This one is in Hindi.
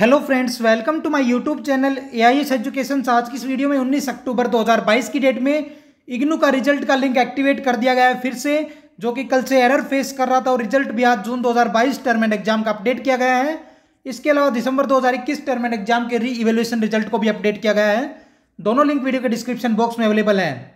hello friends welcome to my YouTube channel A I education आज की इस वीडियो में 19 अक्टूबर 2022 की डेट में इग्नू का रिजल्ट का लिंक एक्टिवेट कर दिया गया है फिर से जो कि कल से एरर फेस कर रहा था और रिजल्ट भी आज जून 2022 टर्म एंड एग्जाम का अपडेट किया गया है इसके अलावा दिसंबर दो टर्म एंड एग्जाम के री इवेल्यूशन रिजल्ट को भी अपडेट किया गया है दोनों लिंक वीडियो के डिस्क्रिप्शन बॉक्स में अवेलेबल है